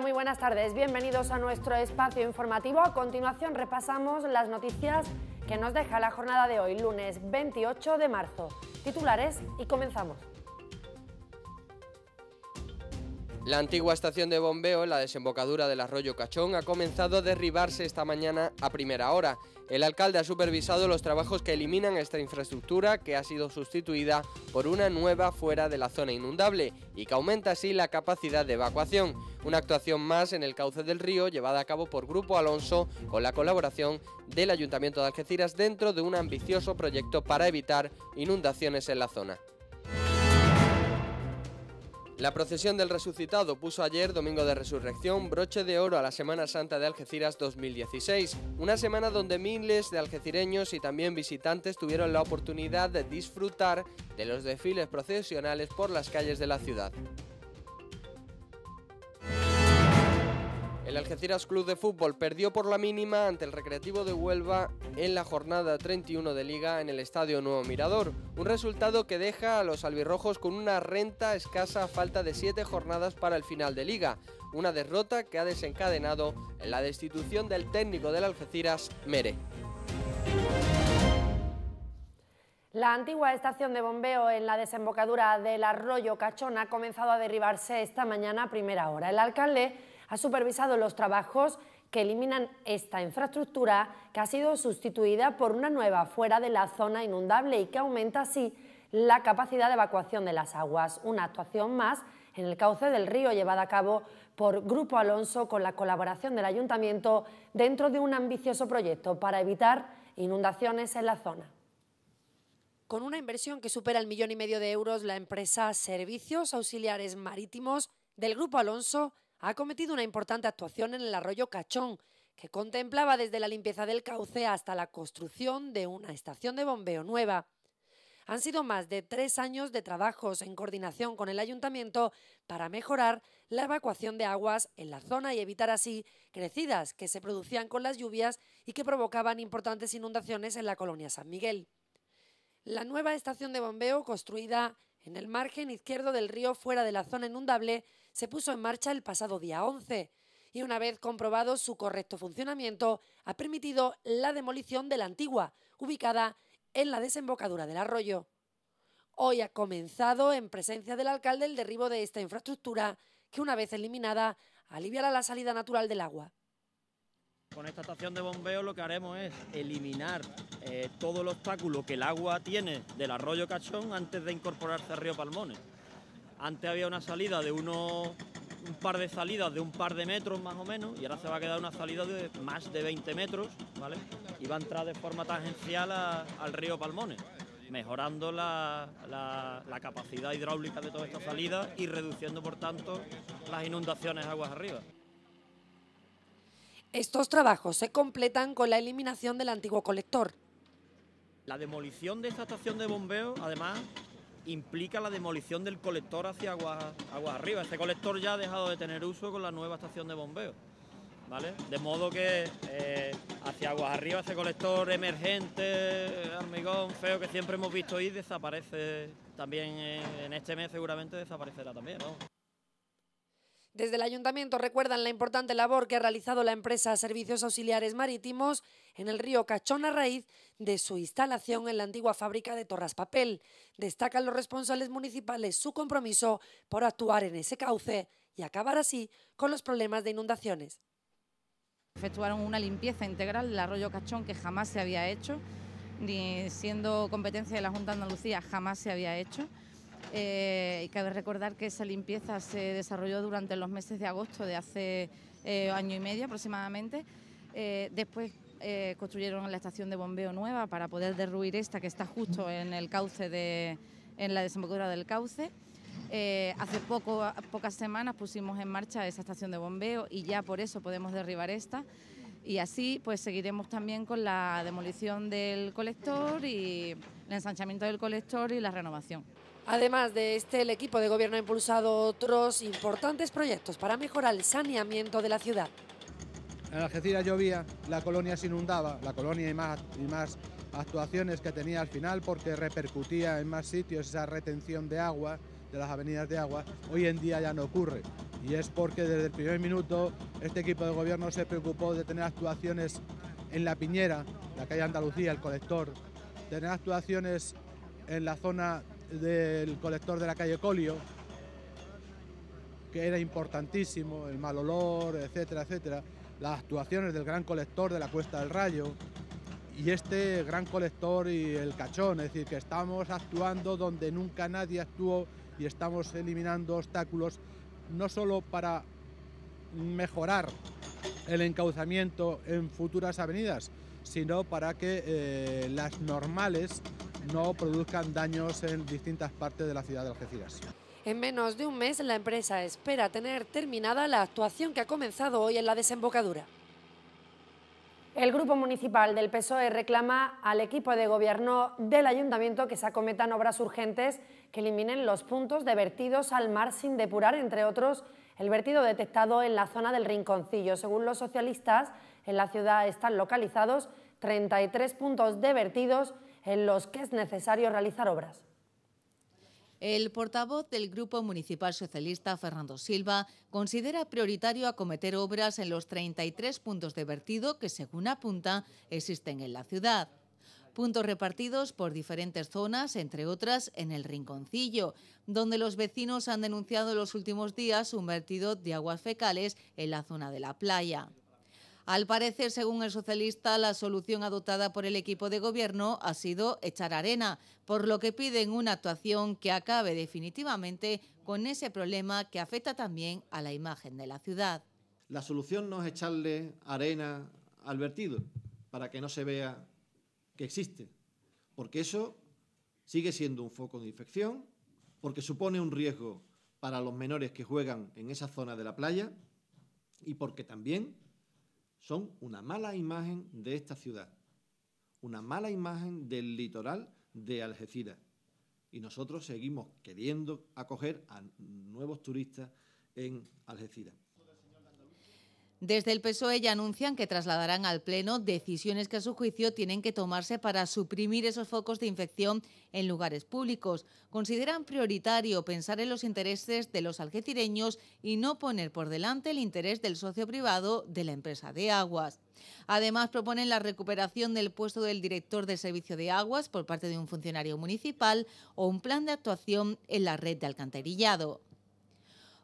muy buenas tardes. Bienvenidos a nuestro espacio informativo. A continuación repasamos las noticias que nos deja la jornada de hoy, lunes 28 de marzo. Titulares y comenzamos. La antigua estación de bombeo en la desembocadura del arroyo Cachón ha comenzado a derribarse esta mañana a primera hora. El alcalde ha supervisado los trabajos que eliminan esta infraestructura que ha sido sustituida por una nueva fuera de la zona inundable y que aumenta así la capacidad de evacuación. Una actuación más en el cauce del río llevada a cabo por Grupo Alonso con la colaboración del Ayuntamiento de Algeciras dentro de un ambicioso proyecto para evitar inundaciones en la zona. La procesión del resucitado puso ayer, domingo de resurrección, broche de oro a la Semana Santa de Algeciras 2016, una semana donde miles de algecireños y también visitantes tuvieron la oportunidad de disfrutar de los desfiles procesionales por las calles de la ciudad. El Algeciras Club de Fútbol perdió por la mínima ante el Recreativo de Huelva en la jornada 31 de Liga en el Estadio Nuevo Mirador, un resultado que deja a los albirrojos con una renta escasa a falta de siete jornadas para el final de Liga, una derrota que ha desencadenado en la destitución del técnico del Algeciras, Mere. La antigua estación de bombeo en la desembocadura del arroyo Cachón ha comenzado a derribarse esta mañana a primera hora. El alcalde ha supervisado los trabajos que eliminan esta infraestructura que ha sido sustituida por una nueva fuera de la zona inundable y que aumenta así la capacidad de evacuación de las aguas. Una actuación más en el cauce del río llevada a cabo por Grupo Alonso con la colaboración del Ayuntamiento dentro de un ambicioso proyecto para evitar inundaciones en la zona. Con una inversión que supera el millón y medio de euros, la empresa Servicios Auxiliares Marítimos del Grupo Alonso ha cometido una importante actuación en el arroyo Cachón, que contemplaba desde la limpieza del cauce hasta la construcción de una estación de bombeo nueva. Han sido más de tres años de trabajos en coordinación con el ayuntamiento para mejorar la evacuación de aguas en la zona y evitar así crecidas que se producían con las lluvias y que provocaban importantes inundaciones en la colonia San Miguel. La nueva estación de bombeo construida en el margen izquierdo del río fuera de la zona inundable se puso en marcha el pasado día 11 y una vez comprobado su correcto funcionamiento, ha permitido la demolición de la antigua, ubicada en la desembocadura del arroyo. Hoy ha comenzado, en presencia del alcalde, el derribo de esta infraestructura que, una vez eliminada, aliviará la salida natural del agua. Con esta estación de bombeo lo que haremos es eliminar eh, todo el obstáculo que el agua tiene del arroyo Cachón antes de incorporarse al Río Palmones. Antes había una salida de unos un par de salidas de un par de metros más o menos y ahora se va a quedar una salida de más de 20 metros, ¿vale? Y va a entrar de forma tangencial al río Palmones, mejorando la, la, capacidad hidráulica de toda estas salidas y reduciendo, por tanto, las inundaciones aguas arriba. Estos trabajos se completan con la eliminación del antiguo colector. La demolición de esta estación de bombeo, además, implica la demolición del colector hacia aguas, arriba. Este colector ya ha dejado de tener uso con la nueva estación de bombeo. ¿Vale? De modo que eh, hacia aguas arriba ese colector emergente, hormigón feo que siempre hemos visto y desaparece también eh, en este mes seguramente desaparecerá también, desde el ayuntamiento recuerdan la importante labor que ha realizado la empresa Servicios Auxiliares Marítimos en el río Cachón a raíz de su instalación en la antigua fábrica de Torras Papel. Destacan los responsables municipales su compromiso por actuar en ese cauce y acabar así con los problemas de inundaciones. Efectuaron una limpieza integral del arroyo Cachón que jamás se había hecho, ni siendo competencia de la Junta de Andalucía jamás se había hecho eh, y cabe recordar que esa limpieza se desarrolló durante los meses de agosto de hace eh, año y medio aproximadamente. Eh, después construyeron la estación de bombeo nueva para poder derruir esta que está justo en el cauce de, en la desembocadura del cauce. hace poco, pocas semanas pusimos en marcha esa estación de bombeo y ya por eso podemos derribar esta. Y así pues seguiremos también con la demolición del colector y el ensanchamiento del colector y la renovación. Además de este, el equipo de gobierno ha impulsado otros importantes proyectos para mejorar el saneamiento de la ciudad. En Algeciras llovía, la colonia se inundaba, la colonia y más, y más actuaciones que tenía al final porque repercutía en más sitios esa retención de agua, de las avenidas de agua, hoy en día ya no ocurre. Y es porque desde el primer minuto este equipo de gobierno se preocupó de tener actuaciones en La Piñera, la calle Andalucía, el colector, tener actuaciones en la zona del colector de la calle Colio, que era importantísimo, el mal olor, etcétera, etcétera, las actuaciones del gran colector de la Cuesta del Rayo y este gran colector y el cachón, es decir, que estamos actuando donde nunca nadie actuó y estamos eliminando obstáculos no solo para mejorar el encauzamiento en futuras avenidas, sino para que eh, las normales no produzcan daños en distintas partes de la ciudad de Algeciras. En menos de un mes, la empresa espera tener terminada la actuación que ha comenzado hoy en la desembocadura. El Grupo Municipal del PSOE reclama al equipo de gobierno del Ayuntamiento que se acometan obras urgentes que eliminen los puntos de vertidos al mar sin depurar, entre otros, el vertido detectado en la zona del Rinconcillo. Según los socialistas, en la ciudad están localizados 33 puntos de vertidos en los que es necesario realizar obras. El portavoz del Grupo Municipal Socialista, Fernando Silva, considera prioritario acometer obras en los 33 puntos de vertido que, según apunta, existen en la ciudad. Puntos repartidos por diferentes zonas, entre otras en el Rinconcillo, donde los vecinos han denunciado en los últimos días un vertido de aguas fecales en la zona de la playa. Al parecer, según el socialista, la solución adoptada por el equipo de gobierno ha sido echar arena, por lo que piden una actuación que acabe definitivamente con ese problema que afecta también a la imagen de la ciudad. La solución no es echarle arena al vertido para que no se vea que existe, porque eso sigue siendo un foco de infección, porque supone un riesgo para los menores que juegan en esa zona de la playa y porque también son una mala imagen de esta ciudad, una mala imagen del litoral de Algeciras. Y nosotros seguimos queriendo acoger a nuevos turistas en Algeciras. Desde el PSOE ya anuncian que trasladarán al Pleno decisiones que a su juicio tienen que tomarse para suprimir esos focos de infección en lugares públicos. Consideran prioritario pensar en los intereses de los algecireños y no poner por delante el interés del socio privado de la empresa de aguas. Además, proponen la recuperación del puesto del director de servicio de aguas por parte de un funcionario municipal o un plan de actuación en la red de alcantarillado.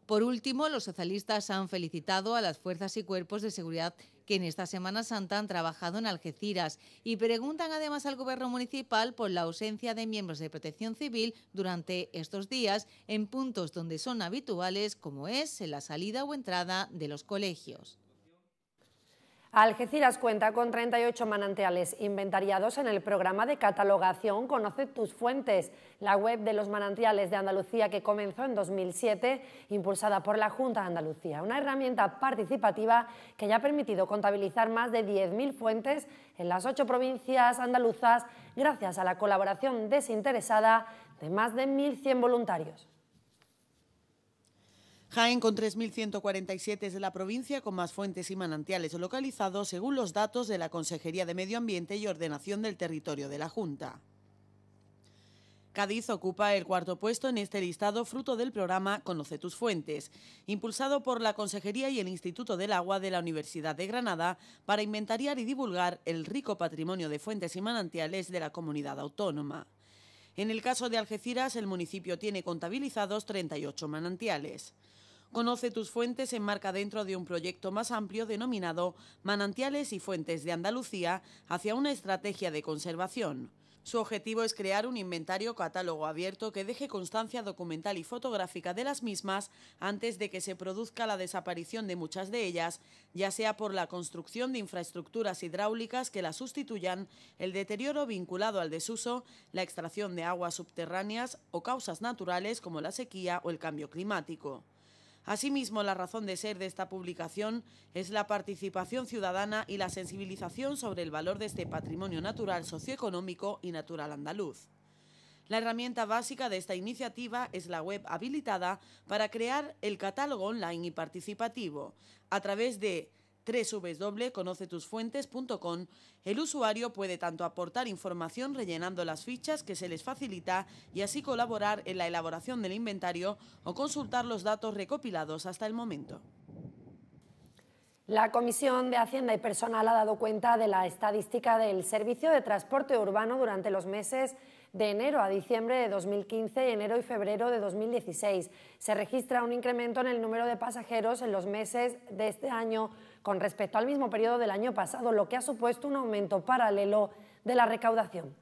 Por último, los socialistas han felicitado a las fuerzas y cuerpos de seguridad que en esta Semana Santa han trabajado en Algeciras y preguntan además al Gobierno Municipal por la ausencia de miembros de protección civil durante estos días en puntos donde son habituales, como es en la salida o entrada de los colegios. Algeciras cuenta con 38 manantiales inventariados en el programa de catalogación Conoce tus fuentes, la web de los manantiales de Andalucía que comenzó en 2007, impulsada por la Junta de Andalucía, una herramienta participativa que ya ha permitido contabilizar más de 10.000 fuentes en las ocho provincias andaluzas gracias a la colaboración desinteresada de más de 1.100 voluntarios. Jaén, con 3.147, es la provincia con más fuentes y manantiales localizados, según los datos de la Consejería de Medio Ambiente y Ordenación del Territorio de la Junta. Cádiz ocupa el cuarto puesto en este listado fruto del programa Conoce tus fuentes, impulsado por la Consejería y el Instituto del Agua de la Universidad de Granada para inventariar y divulgar el rico patrimonio de fuentes y manantiales de la comunidad autónoma. En el caso de Algeciras, el municipio tiene contabilizados 38 manantiales. Conoce tus fuentes enmarca dentro de un proyecto más amplio denominado Manantiales y Fuentes de Andalucía hacia una estrategia de conservación. Su objetivo es crear un inventario catálogo abierto que deje constancia documental y fotográfica de las mismas antes de que se produzca la desaparición de muchas de ellas, ya sea por la construcción de infraestructuras hidráulicas que las sustituyan, el deterioro vinculado al desuso, la extracción de aguas subterráneas o causas naturales como la sequía o el cambio climático. Asimismo, la razón de ser de esta publicación es la participación ciudadana y la sensibilización sobre el valor de este patrimonio natural, socioeconómico y natural andaluz. La herramienta básica de esta iniciativa es la web habilitada para crear el catálogo online y participativo a través de www.conocetusfuentes.com, el usuario puede tanto aportar información rellenando las fichas que se les facilita y así colaborar en la elaboración del inventario o consultar los datos recopilados hasta el momento. La Comisión de Hacienda y Personal ha dado cuenta de la estadística del servicio de transporte urbano durante los meses de enero a diciembre de 2015 y enero y febrero de 2016. Se registra un incremento en el número de pasajeros en los meses de este año con respecto al mismo periodo del año pasado, lo que ha supuesto un aumento paralelo de la recaudación.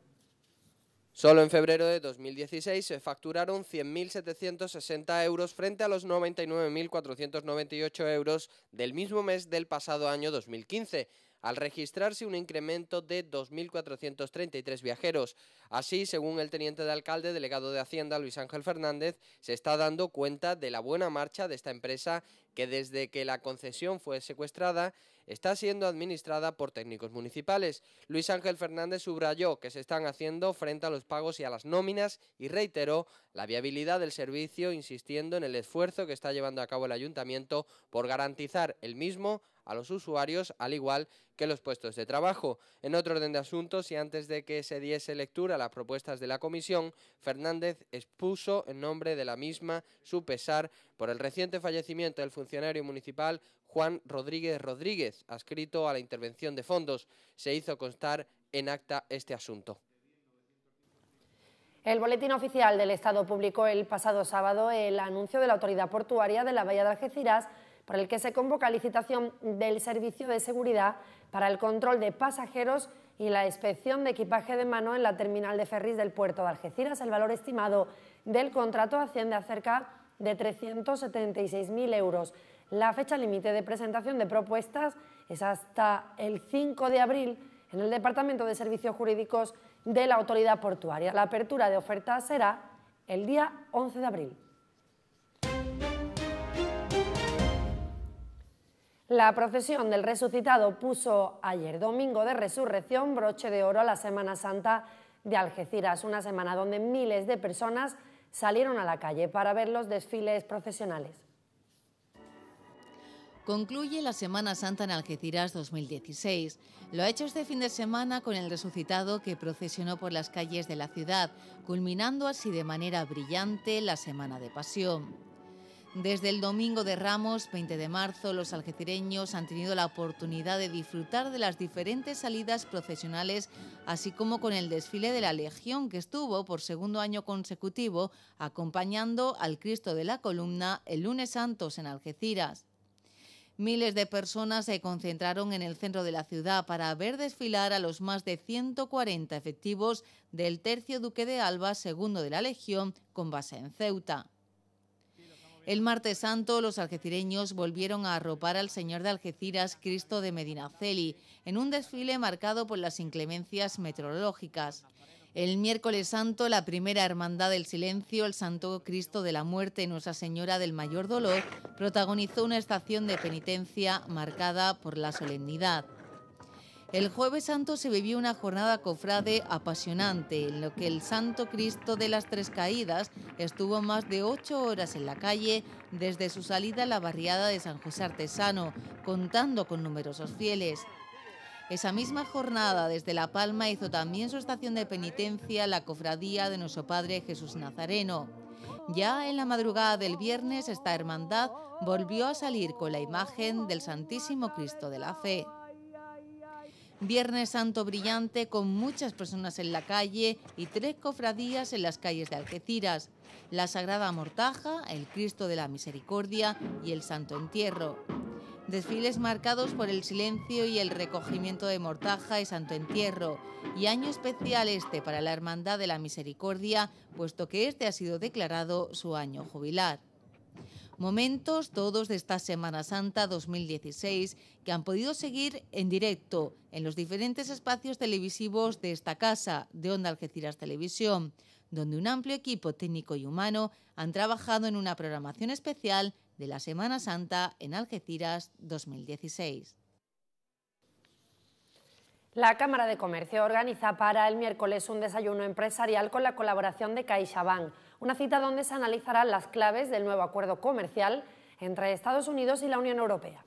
Solo en febrero de 2016 se facturaron 100.760 euros frente a los 99.498 euros del mismo mes del pasado año 2015, al registrarse un incremento de 2.433 viajeros. Así, según el teniente de alcalde delegado de Hacienda, Luis Ángel Fernández, se está dando cuenta de la buena marcha de esta empresa que desde que la concesión fue secuestrada está siendo administrada por técnicos municipales. Luis Ángel Fernández subrayó que se están haciendo frente a los pagos y a las nóminas y reiteró la viabilidad del servicio insistiendo en el esfuerzo que está llevando a cabo el ayuntamiento por garantizar el mismo a los usuarios, al igual que los puestos de trabajo. En otro orden de asuntos, y antes de que se diese lectura a las propuestas de la comisión, Fernández expuso en nombre de la misma su pesar por el reciente fallecimiento del funcionario municipal Juan Rodríguez Rodríguez, adscrito a la intervención de fondos. Se hizo constar en acta este asunto. El Boletín Oficial del Estado publicó el pasado sábado el anuncio de la Autoridad Portuaria de la Bahía de Algeciras por el que se convoca licitación del Servicio de Seguridad para el control de pasajeros y la inspección de equipaje de mano en la terminal de ferries del puerto de Algeciras. El valor estimado del contrato asciende a cerca de 376.000 euros. La fecha límite de presentación de propuestas es hasta el 5 de abril en el Departamento de Servicios Jurídicos de la Autoridad Portuaria. La apertura de ofertas será el día 11 de abril. La procesión del resucitado puso ayer domingo de resurrección broche de oro a la Semana Santa de Algeciras, una semana donde miles de personas salieron a la calle para ver los desfiles procesionales. Concluye la Semana Santa en Algeciras 2016. Lo ha hecho este fin de semana con el resucitado que procesionó por las calles de la ciudad, culminando así de manera brillante la Semana de Pasión. Desde el domingo de Ramos, 20 de marzo, los algecireños han tenido la oportunidad de disfrutar de las diferentes salidas procesionales, así como con el desfile de la Legión que estuvo por segundo año consecutivo acompañando al Cristo de la Columna el lunes Santos en Algeciras. Miles de personas se concentraron en el centro de la ciudad para ver desfilar a los más de 140 efectivos del Tercio Duque de Alba, segundo de la Legión, con base en Ceuta. El martes santo, los algecireños volvieron a arropar al señor de Algeciras, Cristo de Medinaceli, en un desfile marcado por las inclemencias meteorológicas. El miércoles santo, la primera hermandad del silencio, el Santo Cristo de la Muerte y Nuestra Señora del Mayor Dolor, protagonizó una estación de penitencia marcada por la solemnidad. El jueves santo se vivió una jornada cofrade apasionante, en lo que el Santo Cristo de las Tres Caídas estuvo más de ocho horas en la calle desde su salida a la barriada de San José Artesano, contando con numerosos fieles. Esa misma jornada desde La Palma hizo también su estación de penitencia la cofradía de nuestro Padre Jesús Nazareno. Ya en la madrugada del viernes esta hermandad volvió a salir con la imagen del Santísimo Cristo de la Fe. Viernes Santo brillante con muchas personas en la calle y tres cofradías en las calles de Algeciras, la Sagrada Mortaja, el Cristo de la Misericordia y el Santo Entierro desfiles marcados por el silencio y el recogimiento de mortaja y santo entierro, y año especial este para la Hermandad de la Misericordia, puesto que este ha sido declarado su año jubilar. Momentos todos de esta Semana Santa 2016 que han podido seguir en directo en los diferentes espacios televisivos de esta casa, de Onda Algeciras Televisión, donde un amplio equipo técnico y humano han trabajado en una programación especial de la Semana Santa en Algeciras 2016. La Cámara de Comercio organiza para el miércoles un desayuno empresarial con la colaboración de CaixaBank, una cita donde se analizarán las claves del nuevo acuerdo comercial entre Estados Unidos y la Unión Europea.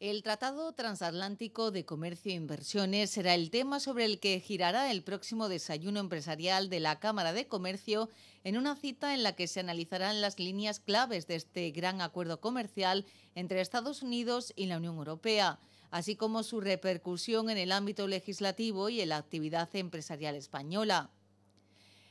El Tratado Transatlántico de Comercio e Inversiones será el tema sobre el que girará el próximo desayuno empresarial de la Cámara de Comercio en una cita en la que se analizarán las líneas claves de este gran acuerdo comercial entre Estados Unidos y la Unión Europea, así como su repercusión en el ámbito legislativo y en la actividad empresarial española.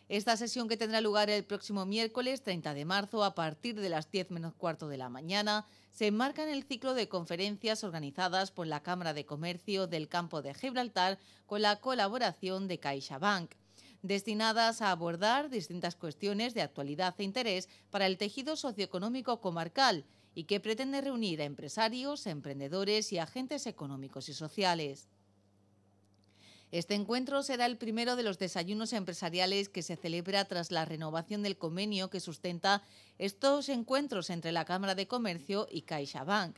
Esta sesión que tendrá lugar el próximo miércoles 30 de marzo a partir de las 10 menos cuarto de la mañana se enmarca en el ciclo de conferencias organizadas por la Cámara de Comercio del Campo de Gibraltar con la colaboración de CaixaBank destinadas a abordar distintas cuestiones de actualidad e interés para el tejido socioeconómico comarcal y que pretende reunir a empresarios, emprendedores y agentes económicos y sociales. Este encuentro será el primero de los desayunos empresariales que se celebra tras la renovación del convenio que sustenta estos encuentros entre la Cámara de Comercio y CaixaBank.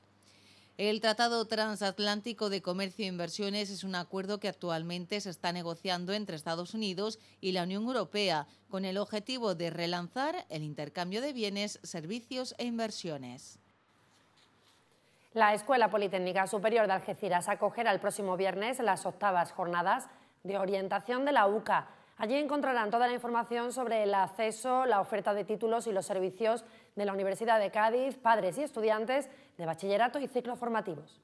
El Tratado Transatlántico de Comercio e Inversiones es un acuerdo que actualmente se está negociando entre Estados Unidos y la Unión Europea con el objetivo de relanzar el intercambio de bienes, servicios e inversiones. La Escuela Politécnica Superior de Algeciras acogerá el próximo viernes las octavas jornadas de orientación de la UCA. Allí encontrarán toda la información sobre el acceso, la oferta de títulos y los servicios de la Universidad de Cádiz, padres y estudiantes de bachillerato y ciclos formativos.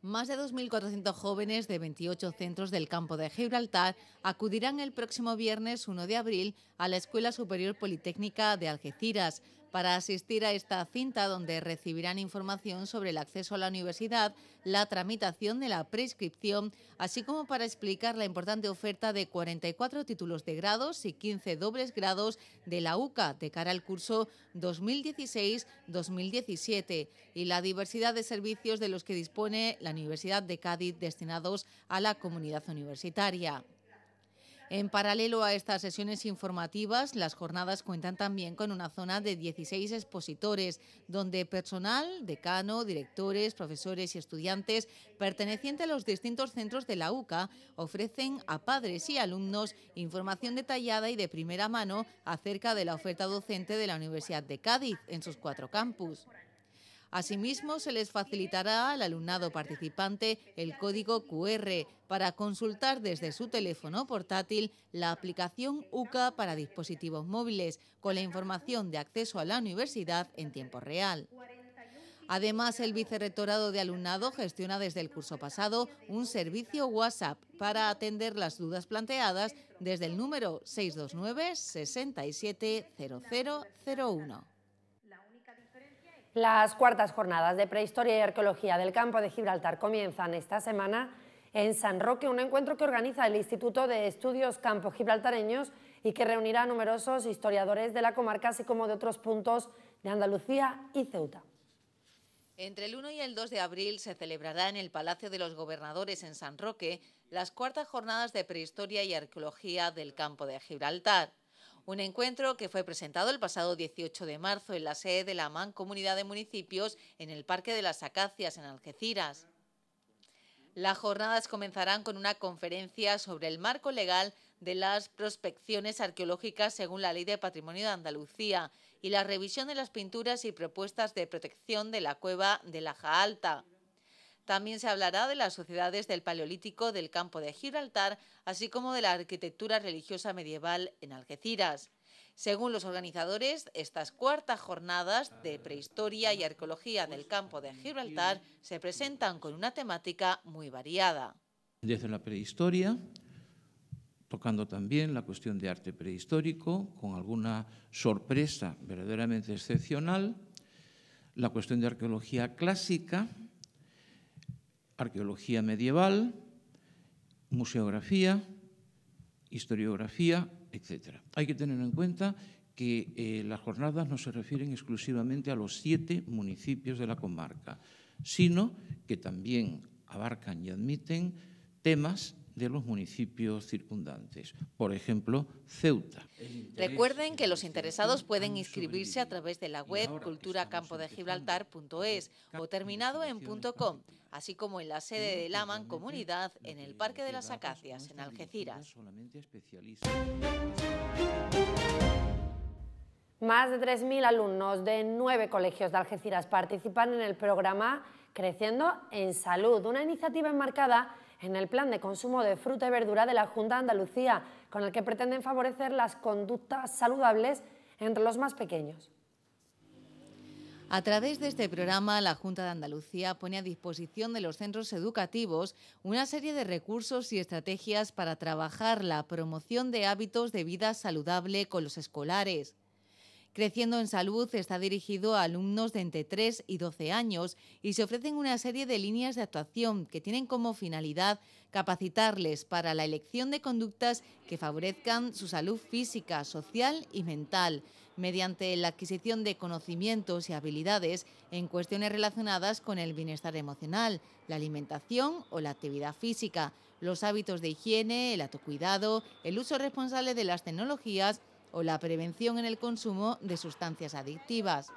Más de 2.400 jóvenes de 28 centros del campo de Gibraltar acudirán el próximo viernes 1 de abril a la Escuela Superior Politécnica de Algeciras para asistir a esta cinta donde recibirán información sobre el acceso a la universidad, la tramitación de la prescripción, así como para explicar la importante oferta de 44 títulos de grados y 15 dobles grados de la UCA de cara al curso 2016-2017 y la diversidad de servicios de los que dispone la Universidad de Cádiz destinados a la comunidad universitaria. En paralelo a estas sesiones informativas, las jornadas cuentan también con una zona de 16 expositores, donde personal, decano, directores, profesores y estudiantes pertenecientes a los distintos centros de la UCA ofrecen a padres y alumnos información detallada y de primera mano acerca de la oferta docente de la Universidad de Cádiz en sus cuatro campus. Asimismo, se les facilitará al alumnado participante el código QR para consultar desde su teléfono portátil la aplicación UCA para dispositivos móviles con la información de acceso a la universidad en tiempo real. Además, el vicerrectorado de alumnado gestiona desde el curso pasado un servicio WhatsApp para atender las dudas planteadas desde el número 629 670001. Las cuartas jornadas de prehistoria y arqueología del campo de Gibraltar comienzan esta semana en San Roque, un encuentro que organiza el Instituto de Estudios Campo Gibraltareños y que reunirá a numerosos historiadores de la comarca, así como de otros puntos de Andalucía y Ceuta. Entre el 1 y el 2 de abril se celebrará en el Palacio de los Gobernadores en San Roque las cuartas jornadas de prehistoria y arqueología del campo de Gibraltar. Un encuentro que fue presentado el pasado 18 de marzo en la sede de la Comunidad de Municipios en el Parque de las Acacias, en Algeciras. Las jornadas comenzarán con una conferencia sobre el marco legal de las prospecciones arqueológicas según la Ley de Patrimonio de Andalucía y la revisión de las pinturas y propuestas de protección de la cueva de la Jaalta. Alta. También se hablará de las sociedades del Paleolítico del campo de Gibraltar, así como de la arquitectura religiosa medieval en Algeciras. Según los organizadores, estas cuartas jornadas de prehistoria y arqueología del campo de Gibraltar se presentan con una temática muy variada. Desde la prehistoria, tocando también la cuestión de arte prehistórico, con alguna sorpresa verdaderamente excepcional, la cuestión de arqueología clásica, arqueología medieval, museografía, historiografía, etc. Hay que tener en cuenta que eh, las jornadas no se refieren exclusivamente a los siete municipios de la comarca, sino que también abarcan y admiten temas de los municipios circundantes, por ejemplo, Ceuta. Recuerden que los interesados pueden inscribirse a través de la web culturacampodegibraltar.es o terminado en .com, así como en la sede de Laman Comunidad en el Parque de las Acacias, en Algeciras. Más de 3.000 alumnos de nueve colegios de Algeciras participan en el programa Creciendo en Salud, una iniciativa enmarcada en el plan de consumo de fruta y verdura de la Junta de Andalucía, con el que pretenden favorecer las conductas saludables entre los más pequeños. A través de este programa, la Junta de Andalucía pone a disposición de los centros educativos una serie de recursos y estrategias para trabajar la promoción de hábitos de vida saludable con los escolares. Creciendo en Salud está dirigido a alumnos de entre 3 y 12 años y se ofrecen una serie de líneas de actuación que tienen como finalidad capacitarles para la elección de conductas que favorezcan su salud física, social y mental, mediante la adquisición de conocimientos y habilidades en cuestiones relacionadas con el bienestar emocional, la alimentación o la actividad física, los hábitos de higiene, el autocuidado, el uso responsable de las tecnologías, o la prevención en el consumo de sustancias adictivas.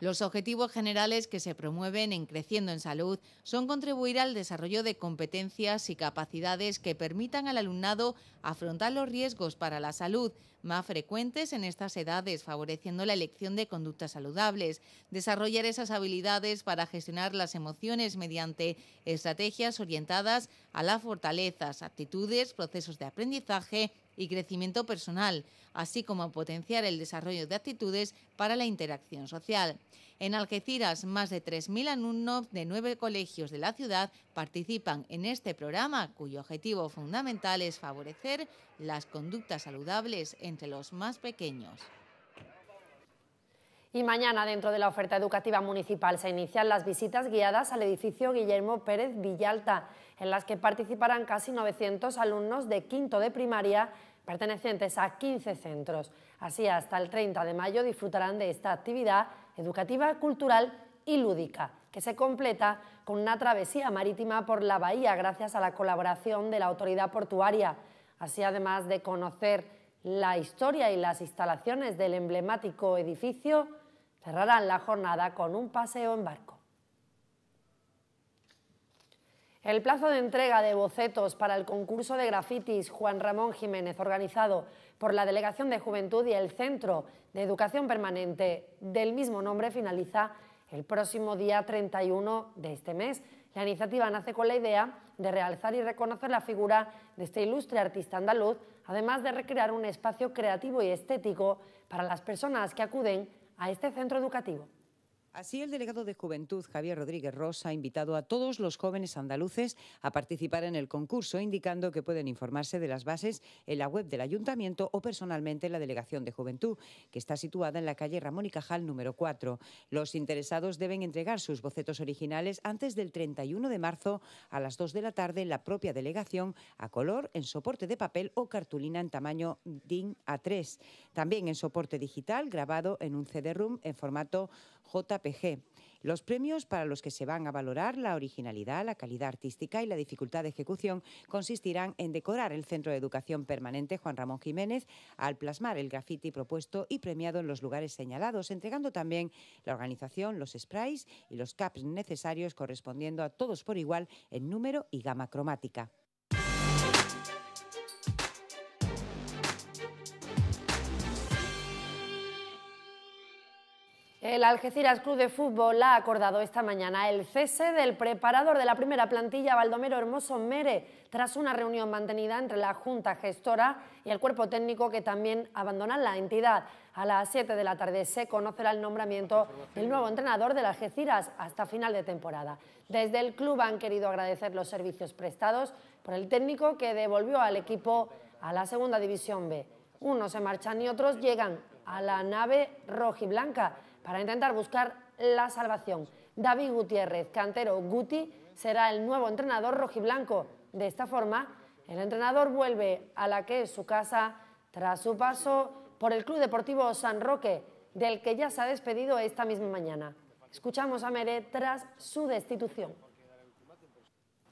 Los objetivos generales que se promueven en Creciendo en Salud son contribuir al desarrollo de competencias y capacidades que permitan al alumnado afrontar los riesgos para la salud más frecuentes en estas edades, favoreciendo la elección de conductas saludables, desarrollar esas habilidades para gestionar las emociones mediante estrategias orientadas a las fortalezas, actitudes, procesos de aprendizaje y crecimiento personal, así como potenciar el desarrollo de actitudes para la interacción social. En Algeciras, más de 3.000 alumnos de nueve colegios de la ciudad participan en este programa, cuyo objetivo fundamental es favorecer las conductas saludables entre los más pequeños. Y mañana, dentro de la oferta educativa municipal, se inician las visitas guiadas al edificio Guillermo Pérez Villalta, en las que participarán casi 900 alumnos de quinto de primaria pertenecientes a 15 centros. Así, hasta el 30 de mayo disfrutarán de esta actividad educativa, cultural y lúdica, que se completa con una travesía marítima por la bahía gracias a la colaboración de la autoridad portuaria. Así, además de conocer la historia y las instalaciones del emblemático edificio, Cerrarán la jornada con un paseo en barco. El plazo de entrega de bocetos para el concurso de grafitis Juan Ramón Jiménez, organizado por la Delegación de Juventud y el Centro de Educación Permanente del mismo nombre, finaliza el próximo día 31 de este mes. La iniciativa nace con la idea de realzar y reconocer la figura de este ilustre artista andaluz, además de recrear un espacio creativo y estético para las personas que acuden a este centro educativo. Así, el delegado de Juventud, Javier Rodríguez Rosa, ha invitado a todos los jóvenes andaluces a participar en el concurso, indicando que pueden informarse de las bases en la web del Ayuntamiento o personalmente en la Delegación de Juventud, que está situada en la calle Ramón y Cajal número 4. Los interesados deben entregar sus bocetos originales antes del 31 de marzo a las 2 de la tarde en la propia delegación, a color, en soporte de papel o cartulina en tamaño DIN A3. También en soporte digital, grabado en un CD-ROOM en formato JPG. Los premios para los que se van a valorar la originalidad, la calidad artística y la dificultad de ejecución consistirán en decorar el Centro de Educación Permanente Juan Ramón Jiménez al plasmar el graffiti propuesto y premiado en los lugares señalados, entregando también la organización, los sprays y los caps necesarios correspondiendo a todos por igual en número y gama cromática. El Algeciras Club de Fútbol ha acordado esta mañana el cese del preparador de la primera plantilla, Baldomero Hermoso Mere, tras una reunión mantenida entre la Junta Gestora y el cuerpo técnico que también abandonan la entidad. A las 7 de la tarde se conocerá el nombramiento del nuevo entrenador del Algeciras hasta final de temporada. Desde el club han querido agradecer los servicios prestados por el técnico que devolvió al equipo a la Segunda División B. Unos se marchan y otros llegan a la nave rojiblanca para intentar buscar la salvación. David Gutiérrez, cantero Guti, será el nuevo entrenador rojiblanco. De esta forma, el entrenador vuelve a la que es su casa tras su paso por el Club Deportivo San Roque, del que ya se ha despedido esta misma mañana. Escuchamos a Mere tras su destitución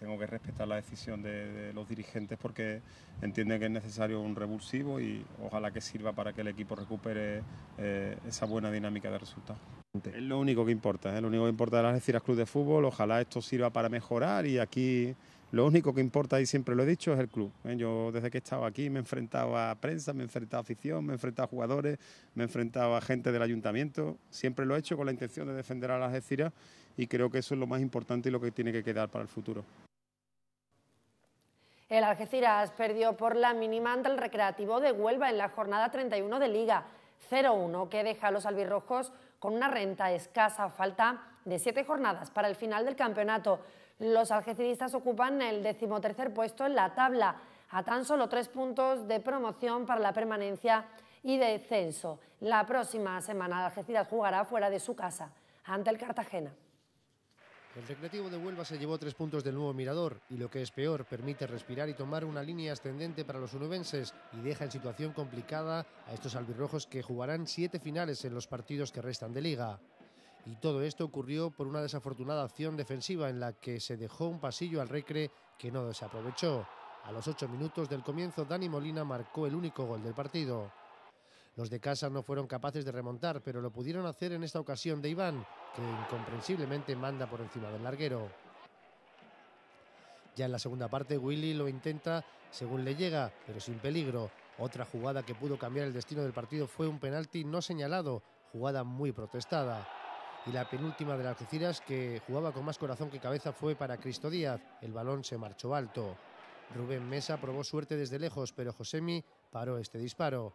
tengo que respetar la decisión de, los dirigentes porque entienden que es necesario un revulsivo y ojalá que sirva para que el equipo recupere eh, esa buena dinámica de resultados. Es lo único que importa, es lo único que importa de las Algeciras Club de Fútbol, ojalá esto sirva para mejorar y aquí lo único que importa, y siempre lo he dicho, es el club. ¿eh? Yo desde que estaba aquí me he enfrentado a prensa, me he enfrentado a afición, me he enfrentado a jugadores, me he enfrentado a gente del ayuntamiento, siempre lo he hecho con la intención de defender a las Algeciras y creo que eso es lo más importante y lo que tiene que quedar para el futuro. El Algeciras perdió por la mínima ante el Recreativo de Huelva en la jornada 31 de Liga 0-1, que deja a los albirrojos con una renta escasa, falta de siete jornadas para el final del campeonato. Los algeciristas ocupan el decimotercer puesto en la tabla, a tan solo tres puntos de promoción para la permanencia y descenso. La próxima semana Algeciras jugará fuera de su casa, ante el Cartagena. El Recreativo de Huelva se llevó tres puntos del nuevo Mirador y lo que es peor, permite respirar y tomar una línea ascendente para los unubenses y deja en situación complicada a estos albirrojos que jugarán siete finales en los partidos que restan de liga. Y todo esto ocurrió por una desafortunada acción defensiva en la que se dejó un pasillo al Recre que no se aprovechó. A los ocho minutos del comienzo, Dani Molina marcó el único gol del partido. Los de casa no fueron capaces de remontar, pero lo pudieron hacer en esta ocasión de Iván, que incomprensiblemente manda por encima del larguero. Ya en la segunda parte, Willy lo intenta según le llega, pero sin peligro. Otra jugada que pudo cambiar el destino del partido fue un penalti no señalado, jugada muy protestada. Y la penúltima de las Algeciras, que jugaba con más corazón que cabeza, fue para Cristo Díaz. El balón se marchó alto. Rubén Mesa probó suerte desde lejos, pero Josemi paró este disparo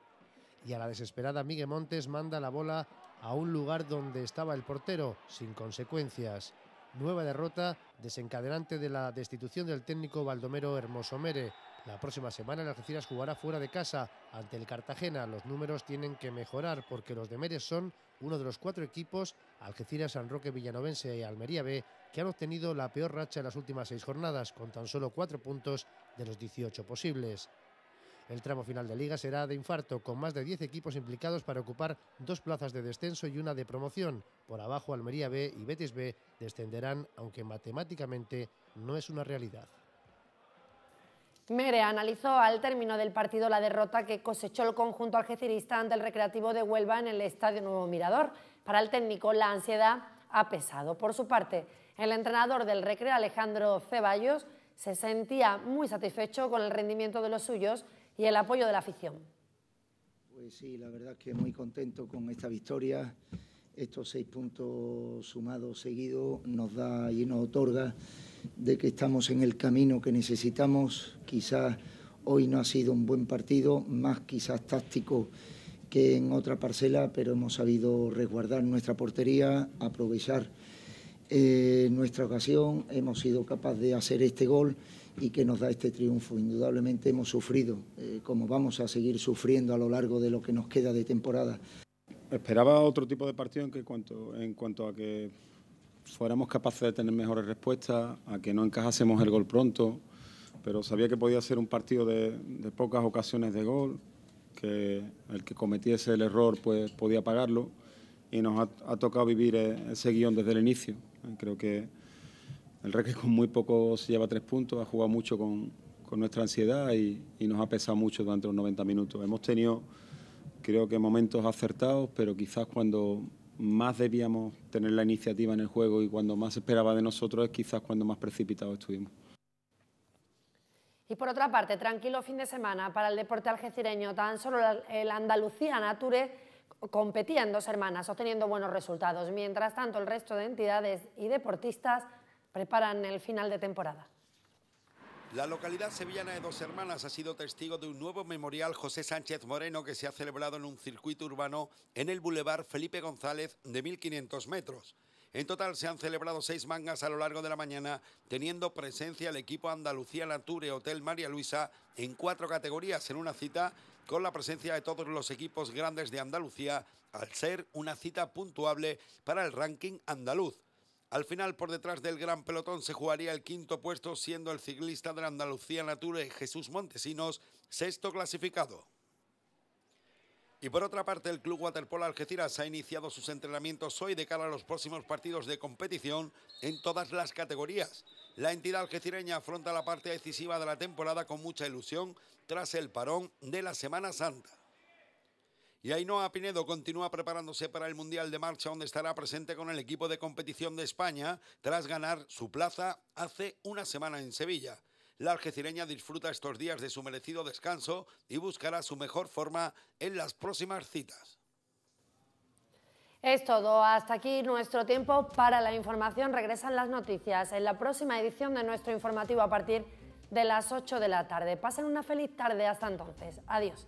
y a la desesperada Miguel Montes manda la bola a un lugar donde estaba el portero, sin consecuencias. Nueva derrota desencadenante de la destitución del técnico Baldomero Hermoso Mere. La próxima semana el Algeciras jugará fuera de casa ante el Cartagena. Los números tienen que mejorar porque los de Mere son uno de los cuatro equipos, Algeciras, San Roque, Villanovense y Almería B, que han obtenido la peor racha en las últimas seis jornadas, con tan solo cuatro puntos de los 18 posibles. El tramo final de liga será de infarto, con más de 10 equipos implicados para ocupar dos plazas de descenso y una de promoción. Por abajo, Almería B y Betis B descenderán, aunque matemáticamente no es una realidad. Mere analizó al término del partido la derrota que cosechó el conjunto algecirista ante el Recreativo de Huelva en el Estadio Nuevo Mirador. Para el técnico, la ansiedad ha pesado. Por su parte, el entrenador del Recre, Alejandro Ceballos, se sentía muy satisfecho con el rendimiento de los suyos y el apoyo de la afición. Pues sí, la verdad es que muy contento con esta victoria. Estos seis puntos sumados seguidos nos da y nos otorga de que estamos en el camino que necesitamos. Quizás hoy no ha sido un buen partido, más quizás táctico que en otra parcela, pero hemos sabido resguardar nuestra portería, aprovechar eh, nuestra ocasión, hemos sido capaces de hacer este gol y que nos da este triunfo. Indudablemente hemos sufrido, eh, como vamos a seguir sufriendo a lo largo de lo que nos queda de temporada. Esperaba otro tipo de partido en, que cuanto, en cuanto a que fuéramos capaces de tener mejores respuestas, a que no encajásemos el gol pronto, pero sabía que podía ser un partido de, pocas ocasiones de gol, que el que cometiese el error pues podía pagarlo y nos ha, ha tocado vivir eh, ese guión desde el inicio. Creo que el Reque con muy poco se lleva tres puntos, ha jugado mucho con, nuestra ansiedad y, nos ha pesado mucho durante los 90 minutos. Hemos tenido, creo que, momentos acertados, pero quizás cuando más debíamos tener la iniciativa en el juego y cuando más esperaba de nosotros es quizás cuando más precipitados estuvimos. Y por otra parte, tranquilo fin de semana para el deporte algecireño, tan solo el Andalucía Nature competía en dos hermanas, obteniendo buenos resultados. Mientras tanto, el resto de entidades y deportistas preparan el final de temporada. La localidad sevillana de Dos Hermanas ha sido testigo de un nuevo memorial José Sánchez Moreno que se ha celebrado en un circuito urbano en el Boulevard Felipe González de 1.500 metros. En total se han celebrado seis mangas a lo largo de la mañana, teniendo presencia el equipo Andalucía Nature Hotel María Luisa en cuatro categorías en una cita con la presencia de todos los equipos grandes de Andalucía, al ser una cita puntuable para el ranking andaluz. Al final, por detrás del gran pelotón, se jugaría el quinto puesto, siendo el ciclista de Andalucía Nature eh, Jesús Montesinos sexto clasificado. Y por otra parte, el Club Waterpolo Algeciras ha iniciado sus entrenamientos hoy de cara a los próximos partidos de competición en todas las categorías. La entidad algecireña afronta la parte decisiva de la temporada con mucha ilusión tras el parón de la Semana Santa. Y Ainhoa Pinedo continúa preparándose para el Mundial de Marcha, donde estará presente con el equipo de competición de España tras ganar su plaza hace una semana en Sevilla. La algecireña disfruta estos días de su merecido descanso y buscará su mejor forma en las próximas citas. Es todo. Hasta aquí nuestro tiempo para la información. Regresan las noticias en la próxima edición de nuestro informativo a partir de las 8 de la tarde. Pasen una feliz tarde. Hasta entonces. Adiós.